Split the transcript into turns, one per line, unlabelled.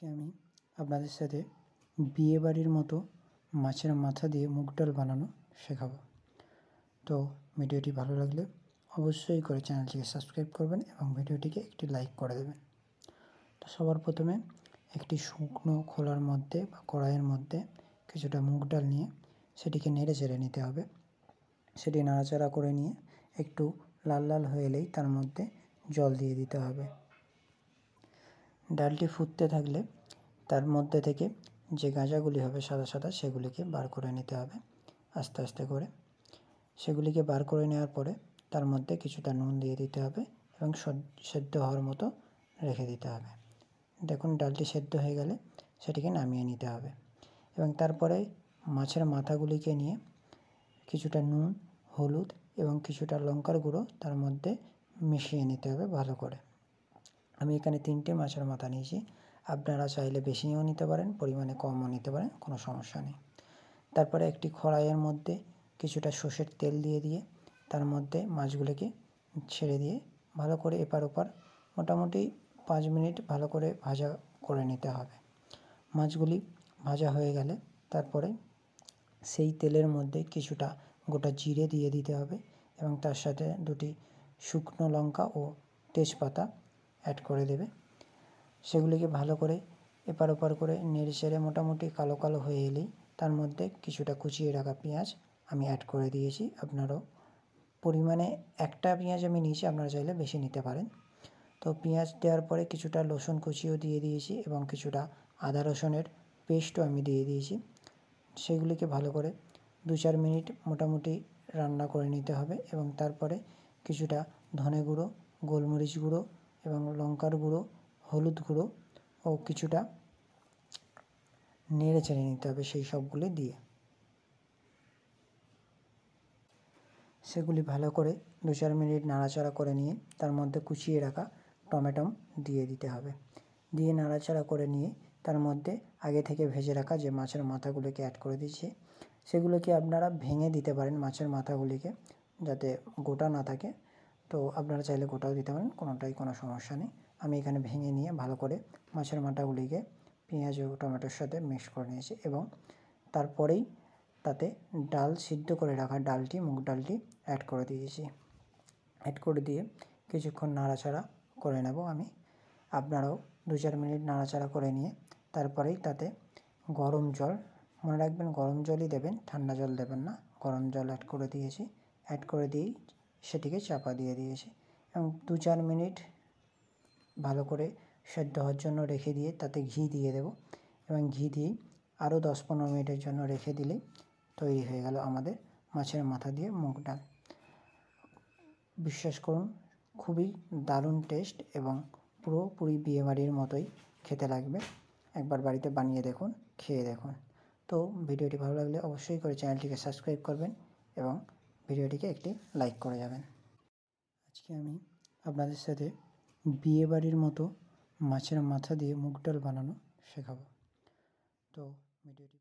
আজকে আমি আপনাদের সাথে বিয়ে বাড়ির মতো মাছের মাথা দিয়ে মুগ ডাল বানানো শেখাবো তো ভিডিওটি ভালো লাগলে অবশ্যই করে চ্যানেলটিকে সাবস্ক্রাইব করবেন এবং ভিডিওটিকে একটি লাইক করে দেবেন তো সবার প্রথমে একটি শুকনো খোলার মধ্যে বা কড়াইয়ের মধ্যে কিছুটা মুগ ডাল নিয়ে সেটিকে নেড়ে চেড়ে নিতে হবে সেটি নাড়াচাড়া করে নিয়ে একটু লাল লাল হয়ে এলেই তার মধ্যে জল দিয়ে দিতে হবে ডালটি ফুটতে থাকলে তার মধ্যে থেকে যে গাঁজাগুলি হবে সাদা সাদা সেগুলিকে বার করে নিতে হবে আস্তে আস্তে করে সেগুলিকে বার করে নেওয়ার পরে তার মধ্যে কিছুটা নুন দিয়ে দিতে হবে এবং সেদ্ধ হওয়ার মতো রেখে দিতে হবে দেখুন ডালটি সেদ্ধ হয়ে গেলে সেটিকে নামিয়ে নিতে হবে এবং তারপরে মাছের মাথাগুলিকে নিয়ে কিছুটা নুন হলুদ এবং কিছুটা লঙ্কার গুঁড়ো তার মধ্যে মিশিয়ে নিতে হবে ভালো করে আমি এখানে তিনটে মাছের মাথা নিয়েছি আপনারা চাইলে বেশিও নিতে পারেন পরিমাণে কমও নিতে পারেন কোনো সমস্যা নেই তারপরে একটি খড়াইয়ের মধ্যে কিছুটা সর্ষের তেল দিয়ে দিয়ে তার মধ্যে মাছগুলোকে ছেড়ে দিয়ে ভালো করে এপার ওপার মোটামুটি পাঁচ মিনিট ভালো করে ভাজা করে নিতে হবে মাছগুলি ভাজা হয়ে গেলে তারপরে সেই তেলের মধ্যে কিছুটা গোটা জিরে দিয়ে দিতে হবে এবং তার সাথে দুটি শুকনো লঙ্কা ও তেজপাতা অ্যাড করে দেবে সেগুলিকে ভালো করে এপার ওপার করে নেড়ে সেড়ে মোটামুটি কালো কালো হয়ে এলেই তার মধ্যে কিছুটা কুচিয়ে রাখা পেঁয়াজ আমি অ্যাড করে দিয়েছি আপনারও পরিমাণে একটা পেঁয়াজ আমি নিয়েছি আপনারা চাইলে বেশি নিতে পারেন তো পেঁয়াজ দেওয়ার পরে কিছুটা লসুন কুচিও দিয়ে দিয়েছি এবং কিছুটা আদা রসুনের পেস্টও আমি দিয়ে দিয়েছি সেগুলিকে ভালো করে দু চার মিনিট মোটামুটি রান্না করে নিতে হবে এবং তারপরে কিছুটা ধনে গুঁড়ো গোলমরিচ গুঁড়ো এবং লঙ্কার গুঁড়ো হলুদ গুঁড়ো ও কিছুটা নেড়ে চেড়ে নিতে হবে সেই সবগুলো দিয়ে সেগুলি ভালো করে দু চার মিনিট নাড়াচাড়া করে নিয়ে তার মধ্যে কুচিয়ে রাখা টমেটো দিয়ে দিতে হবে দিয়ে নাড়াচাড়া করে নিয়ে তার মধ্যে আগে থেকে ভেজে রাখা যে মাছের মাথাগুলিকে অ্যাড করে দিচ্ছি সেগুলোকে আপনারা ভেঙে দিতে পারেন মাছের মাথাগুলিকে যাতে গোটা না থাকে তো আপনারা চাইলে গোটাও দিতে পারেন কোনোটাই কোনো সমস্যা নেই আমি এখানে ভেঙে নিয়ে ভালো করে মাছের মাথাগুলিকে পেঁয়াজ ও টমেটোর সাথে মিক্স করে নিয়েছি এবং তারপরেই তাতে ডাল সিদ্ধ করে রাখা ডালটি মুগ ডালটি অ্যাড করে দিয়েছি অ্যাড করে দিয়ে কিছুক্ষণ নাড়াচাড়া করে নেব আমি আপনারাও দু চার মিনিট নাড়াচাড়া করে নিয়ে তারপরেই তাতে গরম জল মনে রাখবেন গরম জলই দেবেন ঠান্ডা জল দেবেন না গরম জল অ্যাড করে দিয়েছি অ্যাড করে দিয়েই সেটিকে চাপা দিয়ে দিয়েছি এবং দু চার মিনিট ভালো করে সেদ্ধ হওয়ার জন্য রেখে দিয়ে তাতে ঘি দিয়ে দেব এবং ঘি দিয়ে আরও দশ পনেরো মিনিটের জন্য রেখে দিলে তৈরি হয়ে গেল আমাদের মাছের মাথা দিয়ে মুগ ডাল বিশ্বাস করুন খুবই দারুণ টেস্ট এবং পুরোপুরি বিয়েবাড়ির মতোই খেতে লাগবে একবার বাড়িতে বানিয়ে দেখুন খেয়ে দেখুন তো ভিডিওটি ভালো লাগলে অবশ্যই করে চ্যানেলটিকে সাবস্ক্রাইব করবেন এবং ভিডিওটিকে একটি লাইক করে যাবেন আজকে আমি আপনাদের সাথে বিয়ে বাড়ির মতো মাছের মাথা দিয়ে মুগ ডাল বানানো শেখাবো তো ভিডিওটি